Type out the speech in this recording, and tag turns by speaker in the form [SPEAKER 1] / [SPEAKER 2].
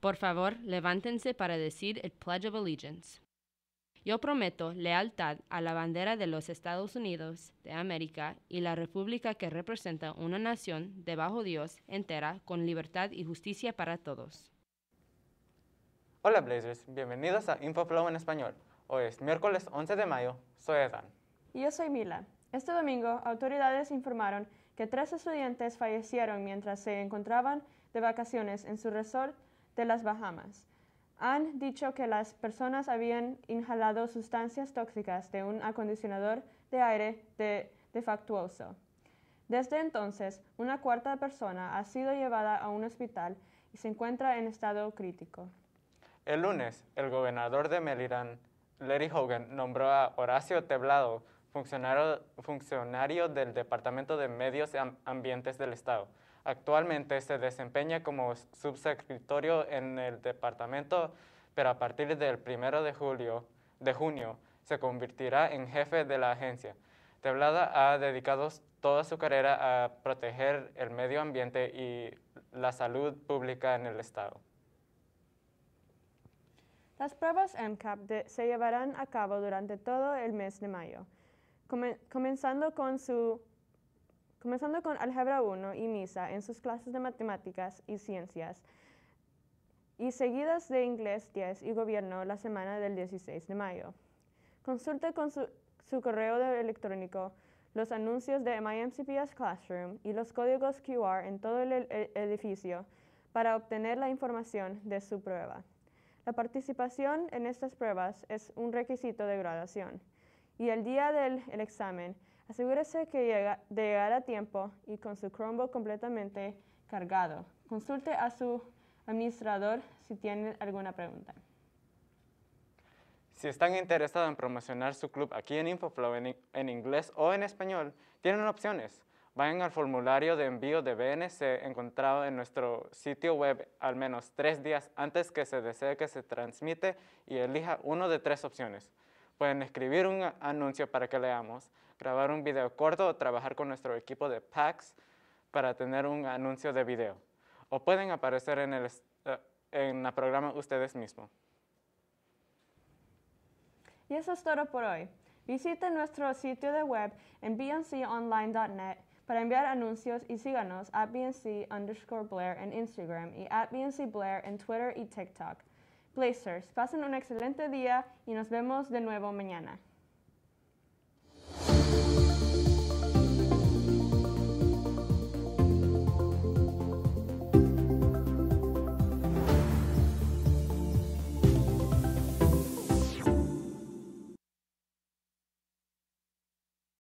[SPEAKER 1] Por favor, levántense para decir el Pledge of Allegiance. Yo prometo lealtad a la bandera de los Estados Unidos de América y la República que representa una nación debajo Dios entera con libertad y justicia para todos.
[SPEAKER 2] Hola Blazers, bienvenidos a InfoFlow en español. Hoy es miércoles 11 de mayo, soy Edan.
[SPEAKER 1] Y yo soy Mila. Este domingo, autoridades informaron que tres estudiantes fallecieron mientras se encontraban de vacaciones en su resort de las Bahamas han dicho que las personas habían inhalado sustancias tóxicas de un acondicionador de aire de, defectuoso. Desde entonces, una cuarta persona ha sido llevada a un hospital y se encuentra en estado crítico.
[SPEAKER 2] El lunes, el gobernador de Maryland, Larry Hogan, nombró a Horacio Teblado funcionario del Departamento de Medios Ambientes del Estado Actualmente se desempeña como subsecretario en el departamento, pero a partir del 1 de, julio, de junio se convertirá en jefe de la agencia. Teblada ha dedicado toda su carrera a proteger el medio ambiente y la salud pública en el Estado.
[SPEAKER 1] Las pruebas MCAP de, se llevarán a cabo durante todo el mes de mayo, comenzando con su Comenzando con álgebra 1 y MISA en sus clases de matemáticas y ciencias, y seguidas de inglés 10 y gobierno la semana del 16 de mayo. Consulte con su, correo electrónico los anuncios de MyMCPS Classroom y los códigos QR en todo el edificio para obtener la información de su prueba. La participación en estas pruebas es un requisito de graduación y el día del examen Asegúrese que de llegar a tiempo y con su Chromebook completamente cargado. Consulte a su administrador si tiene alguna pregunta.
[SPEAKER 2] Si están interesados en promocionar su club aquí en InfoFlow en, inglés o en español, tienen opciones. Vayan al formulario de envío de BNC encontrado en nuestro sitio web al menos tres días antes que se desee que se transmite y elija uno de tres opciones. Pueden escribir un anuncio para que leamos, grabar un video corto o trabajar con nuestro equipo de packs para tener un anuncio de video. O pueden aparecer en el, eh, en programa ustedes mismos.
[SPEAKER 1] Y eso es todo por hoy. Visiten nuestro sitio de web en bnconline.net para enviar anuncios y síganos a bnc underscore Blair en Instagram y a bnc Blair en Twitter y TikTok. Blazers. Pasen un excelente día y nos vemos de nuevo mañana.